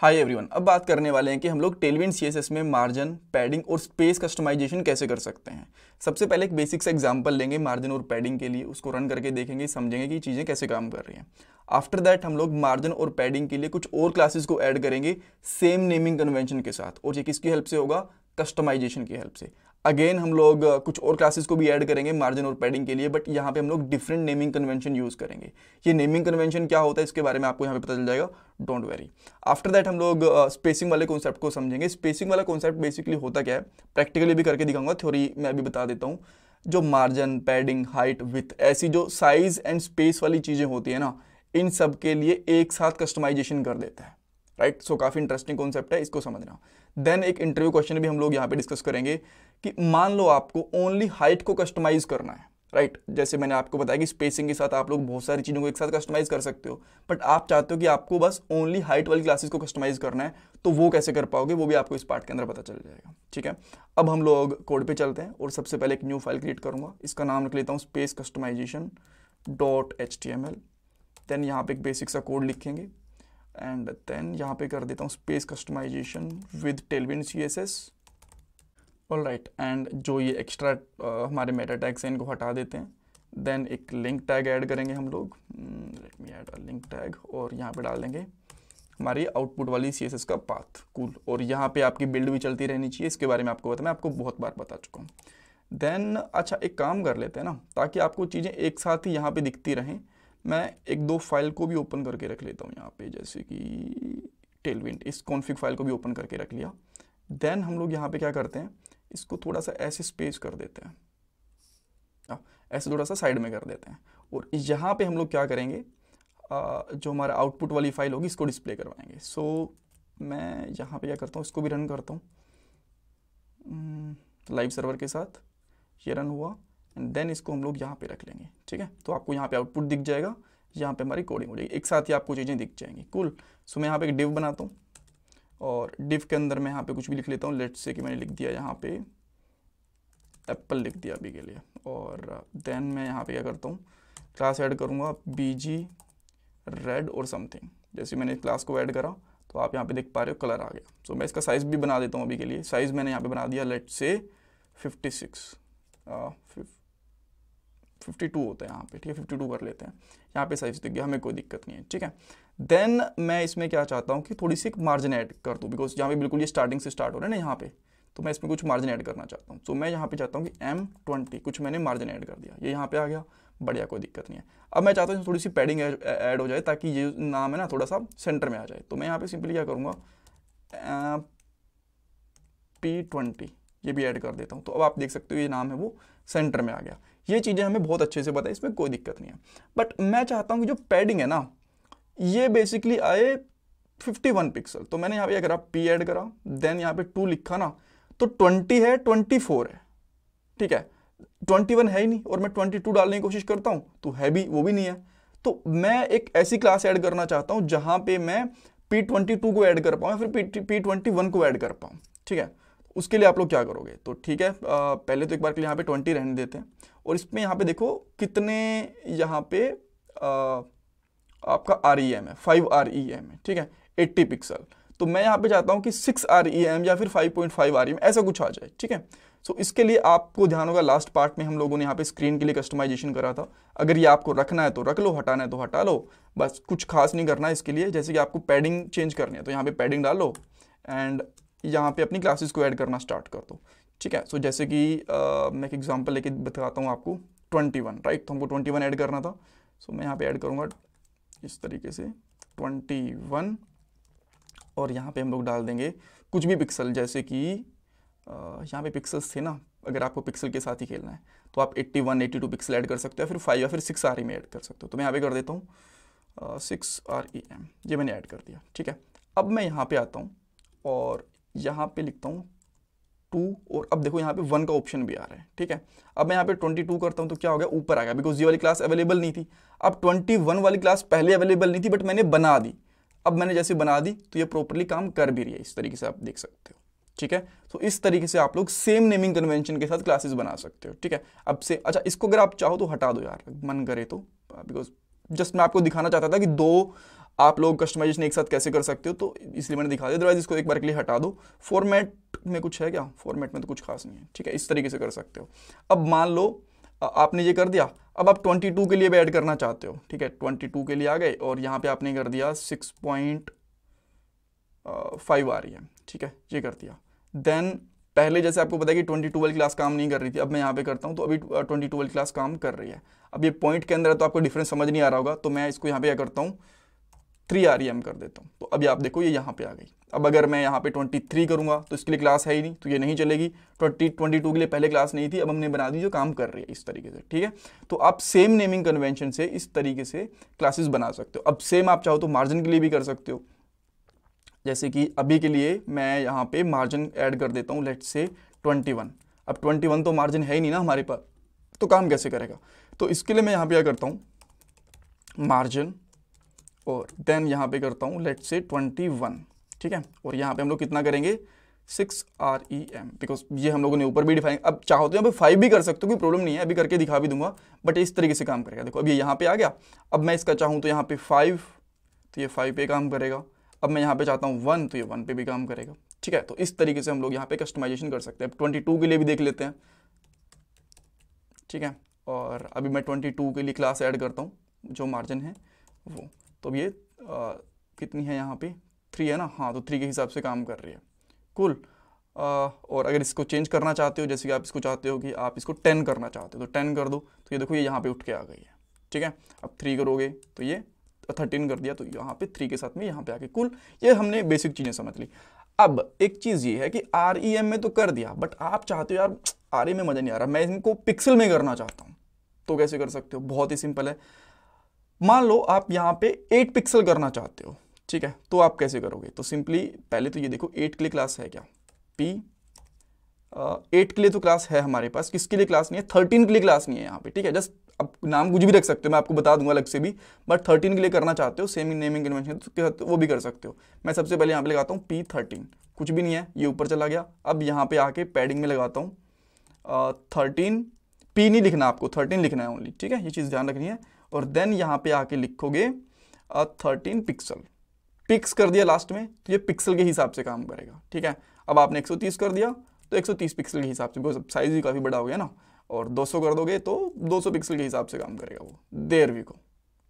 Hi everyone अब बात करने वाले हैं कि हम लोग टेलविन सीएसएस में मार्जिन पैडिंग और स्पेस कस्टमाइजेशन कैसे कर सकते हैं सबसे पहले एक बेसिक से एग्जांपल लेंगे मार्जिन और पैडिंग के लिए उसको रन करके देखेंगे समझेंगे कि चीज़ें कैसे काम कर रही हैं आफ्टर दैट हम लोग मार्जिन और पैडिंग के लिए कुछ और क्लासेस को ऐड करेंगे सेम नेमिंग कन्वेंशन के साथ और ये किसकी हेल्प से होगा कस्टमाइजेशन की हेल्प से अगेन हम लोग कुछ और क्लासेस को भी ऐड करेंगे मार्जिन और पैडिंग के लिए बट यहाँ पे हम लोग डिफरेंट नेमिंग कन्वेंशन यूज़ करेंगे ये नेमिंग कन्वेंशन क्या होता है इसके बारे में आपको यहाँ पे पता चल जाएगा डोंट वेरी आफ्टर दैट हम लोग स्पेसिंग uh, वाले कॉन्सेप्ट को समझेंगे स्पेसिंग वाला कॉन्सेप्ट बेसिकली होता क्या है प्रैक्टिकली भी करके दिखाऊंगा थ्योरी मैं भी बता देता हूँ जो मार्जिन पैडिंग हाइट विथ ऐसी जो साइज़ एंड स्पेस वाली चीज़ें होती है ना इन सब के लिए एक साथ कस्टमाइजेशन कर देता है राइट right? सो so, काफ़ी इंटरेस्टिंग कॉन्सेप्ट है इसको समझना देन एक इंटरव्यू क्वेश्चन भी हम लोग यहाँ पे डिस्कस करेंगे कि मान लो आपको ओनली हाइट को कस्टमाइज करना है राइट right? जैसे मैंने आपको बताया कि स्पेसिंग के साथ आप लोग बहुत सारी चीज़ों को एक साथ कस्टमाइज कर सकते हो बट आप चाहते हो कि आपको बस ओनली हाइट वाली क्लासेस को कस्टमाइज करना है तो वो कैसे कर पाओगे वो भी आपको इस पार्ट के अंदर पता चल जाएगा ठीक है अब हम लोग कोड पे चलते हैं और सबसे पहले एक न्यू फाइल क्रिएट करूँगा इसका नाम रख लेता हूँ space customization dot H T M L then यहाँ पर एक बेसिक सा कोड लिखेंगे एंड देन यहाँ पे कर देता हूँ space customization with Tailwind C S S all right and जो ये एक्स्ट्रा uh, हमारे मेटा टैग्स हैं इनको हटा देते हैं देन एक लिंक टैग ऐड करेंगे हम लोग रेडमी एड लिंक टैग और यहाँ पे डाल देंगे हमारी आउटपुट वाली सी का पाथ कूल cool. और यहाँ पे आपकी बिल्ड भी चलती रहनी चाहिए इसके बारे में आपको बता मैं आपको बहुत बार बता चुका हूँ देन अच्छा एक काम कर लेते हैं ना ताकि आपको चीज़ें एक साथ ही यहाँ पे दिखती रहें मैं एक दो फाइल को भी ओपन करके रख लेता हूँ यहाँ पे जैसे कि टेलविंट इस कॉन्फिक फाइल को भी ओपन करके रख लिया देन हम लोग यहाँ पे क्या करते हैं इसको थोड़ा सा ऐसे स्पेस कर देते हैं हाँ, ऐसे थोड़ा सा साइड में कर देते हैं और यहाँ पे हम लोग क्या करेंगे आ, जो हमारा आउटपुट वाली फाइल होगी इसको डिस्प्ले करवाएंगे सो so, मैं यहाँ पे क्या करता हूँ इसको भी रन करता हूँ लाइव hmm, सर्वर के साथ ये रन हुआ एंड देन इसको हम लोग यहाँ पे रख लेंगे ठीक है तो आपको यहाँ पे आउटपुट दिख जाएगा यहाँ पे हमारी कोडिंग हो जाएगी एक साथ ही आपको चीज़ें दिख जाएंगी कुल सो so, मैं यहाँ पे एक डिव बनाता हूँ और डिव के अंदर मैं यहाँ पे कुछ भी लिख लेता हूँ लेट से कि मैंने लिख दिया यहाँ पे एप्पल लिख दिया अभी के लिए और देन मैं यहाँ पे क्या करता हूँ क्लास ऐड करूँगा बी जी रेड और समथिंग जैसे मैंने क्लास को ऐड करा तो आप यहाँ पे देख पा रहे हो कलर आ गया सो so, मैं इसका साइज़ भी बना देता हूँ अभी के लिए साइज़ मैंने यहाँ पे बना दिया लेट से फिफ्टी सिक्स फिफ्टी टू होता है यहाँ पे ठीक है फिफ्टी टू कर लेते हैं यहाँ पे साइज दिख गया हमें कोई दिक्कत नहीं है ठीक है देन मैं इसमें क्या चाहता हूँ कि थोड़ी सी मार्जिन ऐड कर दूँ बिकॉज यहाँ पे बिल्कुल ये स्टार्टिंग से स्टार्ट हो रहा है ना यहाँ पे तो मैं इसमें कुछ मार्जिन ऐड करना चाहता हूँ सो so, मैं यहाँ पे चाहता हूँ कि एम ट्वेंटी कुछ मैंने मार्जिन ऐड कर दिया ये यहाँ पे आ गया बढ़िया कोई दिक्कत नहीं है अब मैं चाहता हूँ थोड़ी सी पैडिंग ऐड हो जाए ताकि ये नाम है ना थोड़ा सा सेंटर में आ जाए तो मैं यहाँ पे सिंपली क्या करूँगा पी ट्वेंटी ये भी ऐड कर देता हूँ तो अब आप देख सकते हो ये नाम है वो सेंटर में आ गया ये चीज़ें हमें बहुत अच्छे से पता है इसमें कोई दिक्कत नहीं है बट मैं चाहता हूँ कि जो पैडिंग है ना ये बेसिकली आए 51 पिक्सल तो मैंने यहाँ पे अगर आप पी ऐड करा देन यहाँ पे टू लिखा ना तो 20 है 24 है ठीक है 21 है ही नहीं और मैं 22 डालने की कोशिश करता हूँ तो है भी वो भी नहीं है तो मैं एक ऐसी क्लास ऐड करना चाहता हूँ जहाँ पे मैं पी ट्वेंटी टू को ऐड कर पाऊँ फिर पी पी ट्वेंटी वन को ऐड कर पाऊँ ठीक है उसके लिए आप लोग क्या करोगे तो ठीक है आ, पहले तो एक बार के लिए यहाँ पे ट्वेंटी रहने देते हैं और इसमें यहाँ पे देखो कितने यहाँ पे आ, आपका आर ई एम है फाइव आर ई एम है ठीक है एट्टी पिक्सल तो मैं यहाँ पे चाहता हूँ कि सिक्स आर ई एम या फिर five point five R E M ऐसा कुछ आ जाए ठीक है सो इसके लिए आपको ध्यान होगा लास्ट पार्ट में हम लोगों ने यहाँ पे स्क्रीन के लिए कस्टमाइजेशन करा था अगर ये आपको रखना है तो रख लो हटाना है तो हटा लो बस कुछ खास नहीं करना है इसके लिए जैसे कि आपको पैडिंग चेंज करनी है तो यहाँ पे पैडिंग डालो एंड यहाँ पे अपनी क्लासेस को ऐड करना स्टार्ट कर दो ठीक है सो so, जैसे कि uh, मैं एक एग्जांपल लेके बताता हूँ आपको 21 राइट तो हमको 21 ऐड करना था सो so, मैं यहाँ पे ऐड करूँगा इस तरीके से 21 और यहाँ पे हम लोग डाल देंगे कुछ भी पिक्सल जैसे कि uh, यहाँ पे पिक्सल्स थे ना अगर आपको पिक्सल के साथ ही खेलना है तो आप 81, 82 पिक्सल ऐड कर सकते हो फिर फाइव या फिर सिक्स आर ई में ऐड कर सकते हो तो मैं यहाँ पे कर देता हूँ सिक्स आर ई एम ये मैंने ऐड कर दिया ठीक है अब मैं यहाँ पे आता हूँ और यहाँ पे लिखता हूँ टू और अब देखो यहाँ पे वन का ऑप्शन भी आ रहा है ठीक है अब मैं यहाँ पे ट्वेंटी टू करता हूँ तो क्या हो गया ऊपर आ गया बिकॉज ये वाली क्लास अवेलेबल नहीं थी अब ट्वेंटी वन वाली क्लास पहले अवेलेबल नहीं थी बट मैंने बना दी अब मैंने जैसे बना दी तो ये प्रॉपरली काम कर भी रही है इस तरीके से आप देख सकते हो ठीक है तो इस तरीके से आप लोग सेम नेमिंग कन्वेंशन के साथ क्लासेस बना सकते हो ठीक है अब से अच्छा इसको अगर आप चाहो तो हटा दो यार मन करे तो बिकॉज जस्ट मैं आपको दिखाना चाहता था कि दो आप लोग कस्टमाइजेशन एक साथ कैसे कर सकते हो तो इसलिए मैंने दिखा दिया अदरवाइज इसको एक बार के लिए हटा दो फॉर्मेट में कुछ है क्या फॉर्मेट में तो कुछ खास नहीं है ठीक है इस तरीके से कर सकते हो अब मान लो आपने ये कर दिया अब आप 22 के लिए भी ऐड करना चाहते हो ठीक है 22 के लिए आ गए और यहाँ पे आपने कर दिया 6.5 आ रही है ठीक है ये कर दिया देन पहले जैसे आपको पता है कि ट्वेंटी टू क्लास काम नहीं कर रही थी अब मैं यहाँ पे करता हूँ तो अभी ट्वेंटी टू क्लास काम कर रही है अब ये पॉइंट के अंदर है तो आपको डिफरेंस समझ नहीं आ रहा होगा तो मैं इसको यहाँ पे क्या करता हूँ थ्री आर ई एम कर देता हूँ तो अभी आप देखो ये यहाँ पे आ गई अब अगर मैं यहाँ पे ट्वेंटी थ्री करूँगा तो इसके लिए क्लास है ही नहीं तो ये नहीं चलेगी ट्वेंटी ट्वेंटी टू के लिए पहले क्लास नहीं थी अब हमने बना दी जो काम कर रही है इस तरीके से ठीक है तो आप सेम नेमिंग कन्वेंशन से इस तरीके से क्लासेस बना सकते हो अब सेम आप चाहो तो मार्जिन के लिए भी कर सकते हो जैसे कि अभी के लिए मैं यहाँ पर मार्जिन ऐड कर देता हूँ लेट से ट्वेंटी अब ट्वेंटी तो मार्जिन है ही नहीं ना हमारे पास तो काम कैसे करेगा तो इसके लिए मैं यहाँ पे क्या करता हूँ मार्जिन और देन यहाँ पे करता हूँ लेट से ट्वेंटी वन ठीक है और यहाँ पे हम लोग कितना करेंगे six R E M because ये हम लोगों ने ऊपर भी डिफाइन अब चाहो तो यहाँ पे फाइव भी कर सकते हो कोई प्रॉब्लम नहीं है अभी करके दिखा भी दूंगा बट इस तरीके से काम करेगा देखो अब ये यहाँ पे आ गया अब मैं इसका चाहूँ तो यहाँ पे फाइव तो ये फाइव पे काम करेगा अब मैं यहाँ पे चाहता हूँ वन तो ये वन पे भी काम करेगा ठीक है तो इस तरीके से हम लोग यहाँ पे कस्टमाइजेशन कर सकते हैं अब ट्वेंटी टू के लिए भी देख लेते हैं ठीक है और अभी मैं ट्वेंटी टू के लिए क्लास ऐड करता हूँ जो मार्जिन है वो तो अब ये आ, कितनी है यहाँ पे थ्री है ना हाँ तो थ्री के हिसाब से काम कर रही है कुल cool. आ, और अगर इसको चेंज करना चाहते हो जैसे कि आप इसको चाहते हो कि आप इसको टेन करना चाहते हो तो टेन कर दो तो ये देखो ये यहाँ पे उठ के आ गई है ठीक है अब थ्री करोगे तो ये थर्टीन कर दिया तो यहाँ पे थ्री के साथ में यहाँ पे आके कुल ये हमने बेसिक चीज़ें समझ ली अब एक चीज़ ये है कि आर ई एम में तो कर दिया बट आप चाहते हो यार आर ई e में मज़ा नहीं आ रहा मैं इनको पिक्सल में करना चाहता हूँ तो कैसे कर सकते हो बहुत ही सिंपल है मान लो आप यहाँ पे एट पिक्सल करना चाहते हो ठीक है तो आप कैसे करोगे तो सिंपली पहले तो ये देखो एट के लिए क्लास है क्या पी एट के लिए तो क्लास है हमारे पास किसके लिए क्लास नहीं है थर्टीन के लिए क्लास नहीं है यहाँ पे ठीक है जस्ट अब नाम कुछ भी रख सकते हो मैं आपको बता दूंगा अलग से भी बट थर्टीन के लिए करना चाहते हो सेम नेमिंग कन्वेंशन तो वो भी कर सकते हो मैं सबसे पहले यहाँ पे लगाता हूँ पी थर्टीन कुछ भी नहीं है ये ऊपर चला गया अब यहाँ पे आके पैडिंग में लगाता हूँ थर्टीन पी नहीं लिखना आपको थर्टीन लिखना है ओनली ठीक है ये चीज़ ध्यान रखनी है और देन यहाँ पे आके लिखोगे थर्टीन पिक्सल पिक्स कर दिया लास्ट में तो ये पिक्सल के हिसाब से काम करेगा ठीक है अब आपने 130 कर दिया तो 130 पिक्सल के हिसाब से बिकॉज साइज भी काफ़ी बड़ा हो गया ना और 200 कर दोगे तो 200 पिक्सल के हिसाब से काम करेगा वो देर वी को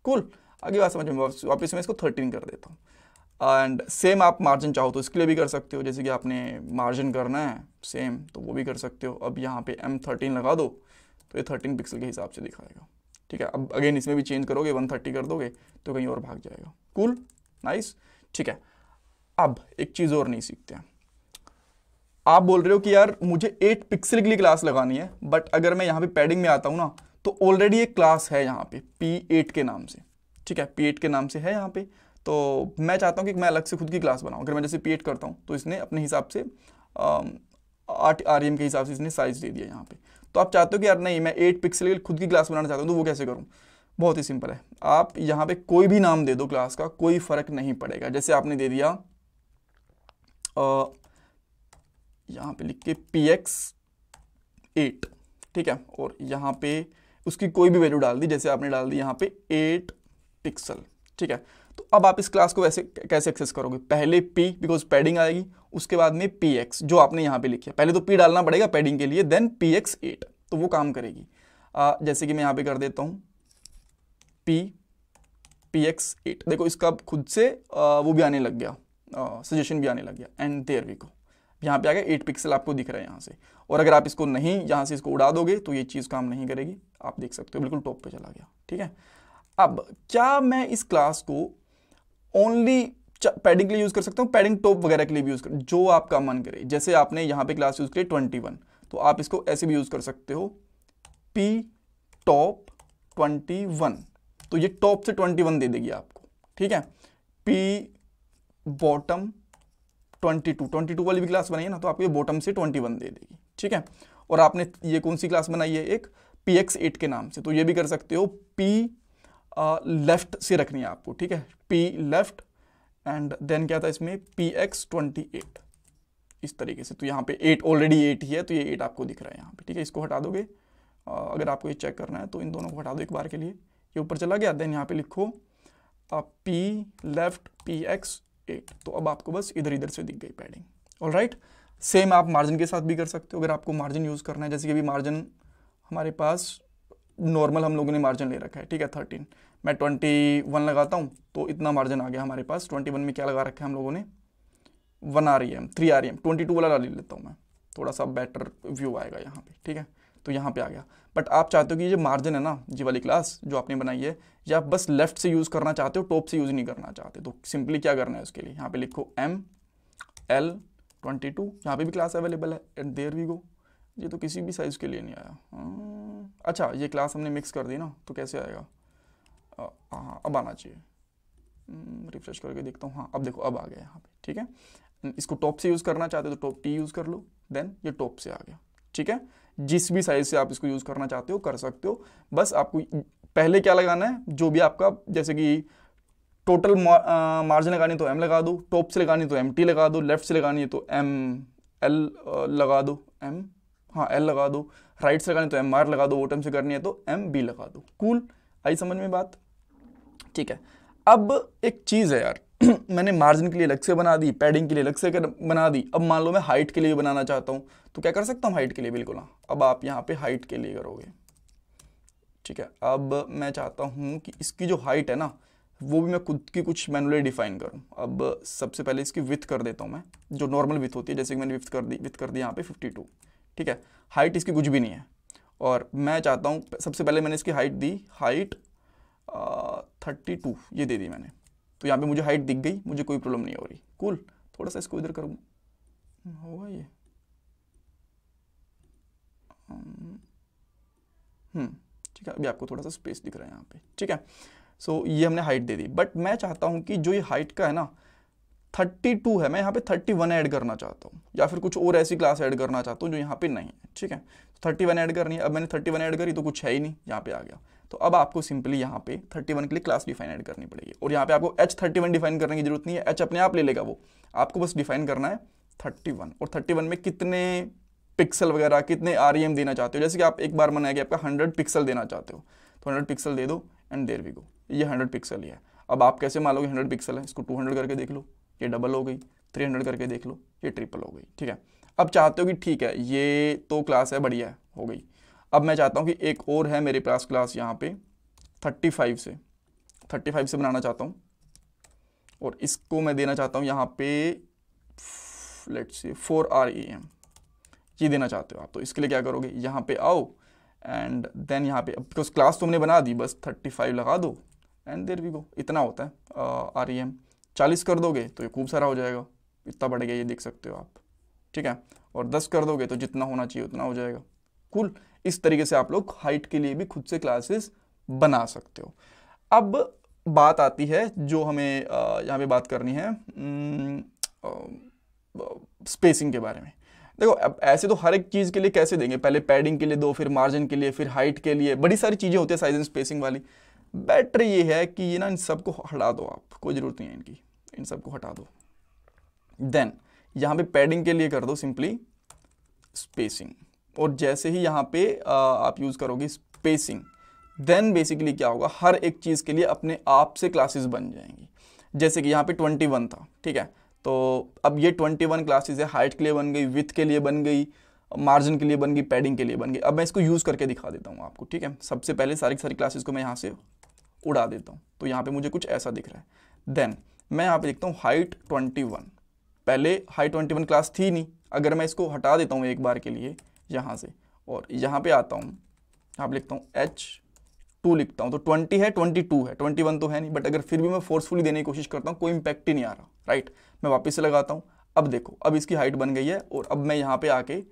कुल आगे बात समझ में वापस में इसको 13 कर देता हूँ एंड सेम आप मार्जिन चाहो तो इसके लिए भी कर सकते हो जैसे कि आपने मार्जिन करना है सेम तो वो भी कर सकते हो अब यहाँ पे एम थर्टीन लगा दो तो ये थर्टीन पिक्सल के हिसाब से दिखाएगा ठीक है अब अगेन इसमें भी चेंज करोगे 130 कर दोगे तो कहीं और भाग जाएगा कूल नाइस ठीक है अब एक चीज़ और नहीं सीखते हैं आप बोल रहे हो कि यार मुझे एट पिक्सल के लिए क्लास लगानी है बट अगर मैं यहाँ पे पैडिंग में आता हूँ ना तो ऑलरेडी एक क्लास है यहाँ पे पी एट के नाम से ठीक है पी एट के नाम से है यहाँ पे तो मैं चाहता हूँ कि मैं अलग से खुद की क्लास बनाऊँ अगर मैं जैसे पी एट करता हूँ तो इसने अपने हिसाब से आठ आर के हिसाब से इसने साइज़ दे दिया यहाँ पे तो आप चाहते हो कि यार नहीं मैं एट पिक्सल खुद की क्लास बनाना चाहता हूँ तो वो कैसे करूँ बहुत ही सिंपल है आप यहाँ पे कोई भी नाम दे दो क्लास का कोई फ़र्क नहीं पड़ेगा जैसे आपने दे दिया यहाँ पे लिख के पी एक्स एट ठीक है और यहाँ पे उसकी कोई भी वैल्यू डाल दी जैसे आपने डाल दी यहाँ पे एट पिक्सल ठीक है तो अब आप इस क्लास को वैसे कैसे एक्सेस करोगे पहले पी बिकॉज पैडिंग आएगी उसके बाद में पी एक्स जो आपने यहाँ पे लिखी है पहले तो पी डालना पड़ेगा पैडिंग के लिए देन पी एक्स एट तो वो काम करेगी आ, जैसे कि मैं यहाँ पे कर देता हूँ पी पी एक्स एट देखो इसका खुद से आ, वो भी आने लग गया सजेशन भी आने लग गया एंड देयर वी को यहाँ पे आ गया एट पिक्सल आपको दिख रहा है यहाँ से और अगर आप इसको नहीं यहाँ से इसको उड़ा दोगे तो ये चीज़ काम नहीं करेगी आप देख सकते हो बिल्कुल टॉप पर चला गया ठीक है अब क्या मैं इस क्लास को ओनली पैडिंग के लिए यूज़ कर सकते हो पैडिंग टॉप वगैरह के लिए भी यूज़ कर जो आपका मन करे जैसे आपने यहाँ पे क्लास यूज़ करी ट्वेंटी वन तो आप इसको ऐसे भी यूज़ कर सकते हो पी टॉप ट्वेंटी वन तो ये टॉप से ट्वेंटी वन दे देगी आपको ठीक है P bottom twenty two twenty two वाली भी क्लास बनाई है ना तो आपको ये बॉटम से ट्वेंटी वन दे देगी ठीक है और आपने ये कौन सी क्लास बनाई है एक पी एक्स एट के नाम से तो ये भी कर सकते हो पी लेफ्ट से रखनी है आपको ठीक है पी लेफ्ट एंड देन क्या था इसमें पी एक्स ट्वेंटी एट इस तरीके से तो यहाँ पे एट ऑलरेडी एट ही है तो ये एट आपको दिख रहा है यहाँ पे ठीक है इसको हटा दोगे अगर आपको ये चेक करना है तो इन दोनों को हटा दो एक बार के लिए ये ऊपर चला गया देन यहाँ पे लिखो P left P X eight तो अब आपको बस इधर इधर से दिख गई पैडिंग ऑल राइट सेम आप मार्जिन के साथ भी कर सकते हो अगर आपको मार्जिन यूज़ करना है जैसे कि अभी मार्जिन हमारे पास नॉर्मल हम लोगों ने मार्जिन ले रखा है ठीक है थर्टीन मैं ट्वेंटी वन लगाता हूँ तो इतना मार्जिन आ गया हमारे पास ट्वेंटी वन में क्या लगा रखा है हम लोगों ने one R E M three R E M twenty two वाला ले लेता हूँ मैं थोड़ा सा बेटर व्यू आएगा यहाँ पे ठीक है तो यहाँ पे आ गया बट आप चाहते हो कि ये मार्जिन है ना जी वाली क्लास जो आपने बनाई है ये आप बस लेफ्ट से यूज़ करना चाहते हो टॉप से यूज़ नहीं करना चाहते तो सिंपली क्या करना है उसके लिए यहाँ पर लिखो एम एल ट्वेंटी टू यहाँ पर भी क्लास अवेलेबल है एट देर वी गो ये तो किसी भी साइज़ के लिए नहीं आया हाँ। अच्छा ये क्लास हमने मिक्स कर दी ना तो कैसे आएगा हाँ अब आना चाहिए रिफ्रेश हम्म, करके देखता हूँ हाँ अब देखो अब आ गया यहाँ पे ठीक है इसको टॉप से यूज़ करना चाहते हो तो टॉप टी यूज़ कर लो देन ये टॉप से आ गया ठीक है जिस भी साइज से आप इसको यूज़ करना चाहते हो कर सकते हो बस आपको पहले क्या लगाना है जो भी आपका जैसे कि टोटल मार्जिन लगानी तो एम लगा दो टॉप से लगानी तो एम टी लगा दो लेफ्ट से लगानी है तो एम एल लगा दो एम हाँ एल लगा दो राइट हाँ, से लगानी तो एम आर लगा दो बॉटम से करनी है तो एम बी लगा दो कूल आई समझ में बात ठीक है अब एक चीज़ है यार मैंने मार्जिन के लिए अलग से बना दी पैडिंग के लिए अलग से कर बना दी अब मान लो मैं हाइट के लिए बनाना चाहता हूँ तो क्या कर सकता हूँ हाइट के लिए बिल्कुल हाँ अब आप यहाँ पे हाइट के लिए करोगे ठीक है अब मैं चाहता हूँ कि इसकी जो हाइट है ना वो भी मैं खुद की कुछ मैनुअली डिफाइन करूँ अब सबसे पहले इसकी विथ कर देता हूँ मैं जो नॉर्मल विथ होती है जैसे कि मैंने विथ कर दी विथ कर दी यहाँ पे फिफ्टी ठीक है हाइट इसकी कुछ भी नहीं है और मैं चाहता हूँ सबसे पहले मैंने इसकी हाइट दी हाइट थर्टी टू ये दे दी मैंने तो यहाँ पे मुझे हाइट दिख गई मुझे कोई प्रॉब्लम नहीं हो रही कूल थोड़ा सा इसको इधर करूँगा हम्म, होगा ये हम्म, ठीक है अभी आपको थोड़ा सा स्पेस दिख रहा है यहाँ पे ठीक है सो so, ये हमने हाइट दे दी बट मैं चाहता हूँ कि जो ये हाइट का है ना थर्टी टू है मैं यहाँ पे थर्टी वन ऐड करना चाहता हूँ या फिर कुछ और ऐसी क्लास ऐड करना चाहता हूँ जो यहाँ पे नहीं है ठीक है थर्टी वन ऐड करनी है अब मैंने थर्टी वन ऐड करी तो कुछ है ही नहीं यहाँ पे आ गया तो अब आपको सिंपली यहाँ पे थर्टी वन के लिए क्लास डिफाइन ऐड करनी पड़ेगी और यहाँ पे आपको एच थर्टी वन डिफाइन करने की जरूरत नहीं है एच अपने आप ले लेगा वो आपको बस डिफाइन करना है थर्टी वन और थर्टी वन में कितने पिक्सल वगैरह कितने आर e देना चाहते हो जैसे कि आप एक बार मनाया कि आपका हंड्रेड पिक्सल देना चाहते हो तो हंड्रेड पिक्सल दे दो एंड देर वी गो ये हंड्रेड पिक्सल ही है अब आप कैसे मान लो हंड्रेड पिक्सल है इसको टू हंड्रेड करके देख लो ये डबल हो गई थ्री हंड्रेड करके देख लो ये ट्रिपल हो गई ठीक है अब चाहते हो कि ठीक है ये तो क्लास है बढ़िया हो गई अब मैं चाहता हूँ कि एक और है मेरे पास क्लास यहाँ पे 35 से 35 से बनाना चाहता हूँ और इसको मैं देना चाहता हूँ यहाँ पे let's say four are E M ये देना चाहते हो आप तो इसके लिए क्या करोगे यहाँ पे आओ एंड देन यहाँ पे बिकॉज क्लास तुमने बना दी बस 35 लगा दो एंड देर वी गो इतना होता है आर ई एम चालीस कर दोगे तो ये खूब सारा हो जाएगा इतना बढ़ गया ये देख सकते हो आप ठीक है और दस कर दोगे तो जितना होना चाहिए उतना हो जाएगा कुल cool. इस तरीके से आप लोग हाइट के लिए भी खुद से क्लासेस बना सकते हो अब बात आती है जो हमें यहाँ पे बात करनी है स्पेसिंग के बारे में देखो अब ऐसे तो हर एक चीज़ के लिए कैसे देंगे पहले पैडिंग के लिए दो फिर मार्जिन के लिए फिर हाइट के लिए बड़ी सारी चीज़ें होती है साइज एंड स्पेसिंग वाली बेटर ये है कि ये ना इन सबको हटा दो आप कोई ज़रूरत नहीं है इनकी इन सबको हटा दो देन यहाँ पे पैडिंग के लिए कर दो सिंपली स्पेसिंग और जैसे ही यहाँ पे आप यूज़ करोगे स्पेसिंग देन बेसिकली क्या होगा हर एक चीज़ के लिए अपने आप से क्लासेस बन जाएंगी जैसे कि यहाँ पे 21 था ठीक है तो अब ये 21 क्लासेस है हाइट के लिए बन गई विथ के लिए बन गई मार्जिन के लिए बन गई पैडिंग के लिए बन गई अब मैं इसको यूज़ करके दिखा देता हूँ आपको ठीक है सबसे पहले सारी सारी क्लासेस को मैं यहाँ से उड़ा देता हूँ तो यहाँ पर मुझे कुछ ऐसा दिख रहा है देन मैं यहाँ पर देखता हूँ हाइट ट्वेंटी वन पहले हाई ट्वेंटी वन क्लास थी नहीं अगर मैं इसको हटा देता हूँ एक बार के लिए यहाँ से और यहाँ पे आता हूँ आप लिखता हूँ एच टू लिखता हूँ तो ट्वेंटी है ट्वेंटी टू है ट्वेंटी वन तो है नहीं बट अगर फिर भी मैं फोर्सफुली देने की कोशिश करता हूँ कोई इम्पैक्ट ही नहीं आ रहा राइट मैं वापस से लगाता हूँ अब देखो अब इसकी हाइट बन गई है और अब मैं यहाँ पर आके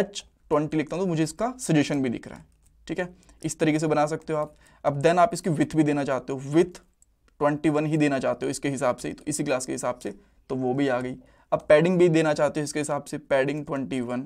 एच ट्वेंटी लिखता हूँ तो मुझे इसका सजेशन भी दिख रहा है ठीक है इस तरीके से बना सकते हो आप अब देन आप इसकी विथ भी देना चाहते हो विथ ट्वेंटी वन ही देना चाहते हो इसके हिसाब से तो इसी क्लास के हिसाब से तो वो भी आ गई अब पैडिंग भी देना चाहते हो इसके हिसाब से पैडिंग ट्वेंटी वन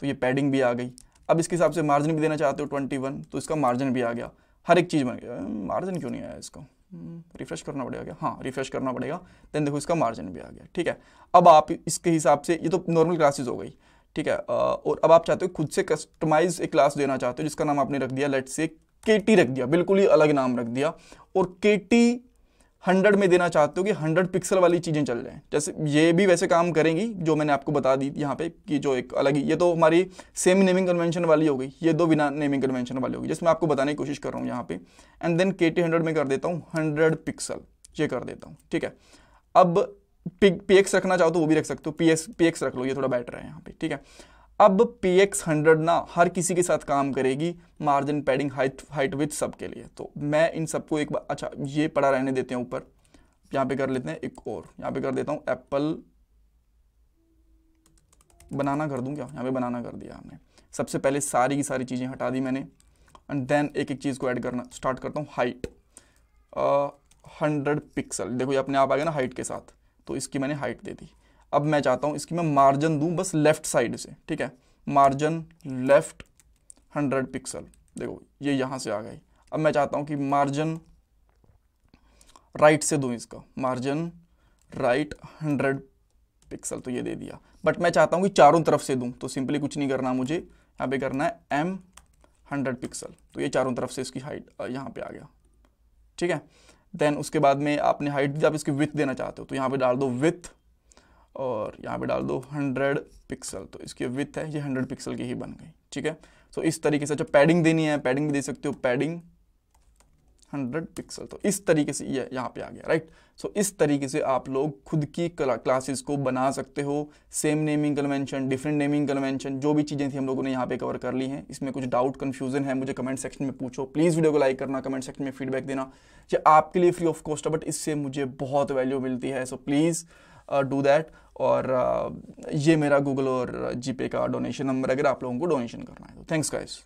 तो ये पैडिंग भी आ गई अब इसके हिसाब से मार्जिन भी देना चाहते हो ट्वेंटी वन तो इसका मार्जिन भी आ गया हर एक चीज़ बन गया मार्जिन क्यों नहीं आया इसको रिफ्रेश हम्म, करना पड़ेगा हाँ रिफ्रेश करना पड़ेगा देन देखो इसका मार्जिन भी आ गया ठीक है अब आप इसके हिसाब से ये तो नॉर्मल क्लासेज हो गई ठीक है और अब आप चाहते हो खुद से कस्टमाइज एक क्लास देना चाहते हो जिसका नाम आपने रख दिया लेट से के रख दिया बिल्कुल ही अलग नाम रख दिया और के हंड्रेड में देना चाहते हो कि हंड्रेड पिक्सल वाली चीज़ें चल जाएँ जैसे ये भी वैसे काम करेंगी जो मैंने आपको बता दी यहाँ पे कि जो एक अलग ही ये तो हमारी सेम नेमिंग कन्वेंशन वाली हो गई ये दो बिना नेमिंग कन्वेंशन वाली होगी जिसमें आपको बताने की कोशिश कर रहा हूँ यहाँ पे and then K T hundred में कर देता हूँ हंड्रेड पिक्सल ये कर देता हूँ ठीक है अब पी एक्स रखना चाहो तो वो भी रख सकते हो पी एस एक्स रख लो ये थोड़ा बेटर है यहाँ पे ठीक है अब पी एक्स हंड्रेड ना हर किसी के साथ काम करेगी margin padding height height with सब के लिए तो मैं इन सबको एक बार अच्छा ये पड़ा रहने देते हैं ऊपर यहाँ पे कर लेते हैं एक और यहाँ पे कर देता हूँ एप्पल बनाना कर दूँ क्या यहाँ पे बनाना कर दिया हमने सबसे पहले सारी की सारी चीज़ें हटा दी मैंने एंड देन एक एक चीज़ को ऐड करना स्टार्ट करता हूँ हाइट हंड्रेड पिक्सल देखो ये अपने आप आ गया ना हाइट के साथ तो इसकी मैंने हाइट दे दी अब मैं चाहता हूँ इसकी मैं मार्जिन दूँ बस लेफ्ट साइड से ठीक है मार्जिन लेफ्ट हंड्रेड पिक्सल देखो ये यहाँ से आ गई अब मैं चाहता हूँ कि मार्जिन राइट से दूँ इसका मार्जिन राइट हंड्रेड पिक्सल तो ये दे दिया बट मैं चाहता हूँ कि चारों तरफ से दूँ तो सिंपली कुछ नहीं करना मुझे यहाँ पे करना है एम हंड्रेड पिक्सल तो ये चारों तरफ से इसकी हाइट यहाँ पर आ गया ठीक है देन उसके बाद में आपने हाइट आप इसकी विथ देना चाहते हो तो यहाँ पर डाल दो विथ और यहाँ पे डाल दो 100 पिक्सल तो इसकी विथ है ये 100 पिक्सल की ही बन गई ठीक है सो so, इस तरीके से अच्छा पैडिंग देनी है पैडिंग भी दे सकते हो पैडिंग 100 पिक्सल तो इस तरीके से ये यहाँ पे आ गया राइट सो so, इस तरीके से आप लोग खुद की क्लासेस को बना सकते हो same naming convention different naming convention जो भी चीज़ें थी हम लोगों ने यहाँ पे कवर कर ली हैं इसमें कुछ डाउट कन्फ्यूजन है मुझे कमेंट सेक्शन में पूछो प्लीज़ वीडियो को लाइक करना कमेंट सेक्शन में फीडबैक देना ये आपके लिए फ्री ऑफ कॉस्ट है बट इससे मुझे बहुत वैल्यू मिलती है so so, please do uh, that और uh, ये मेरा गूगल और जीपे का डोनेशन नंबर अगर आप लोगों को डोनेशन करना है तो थैंक्स गाइस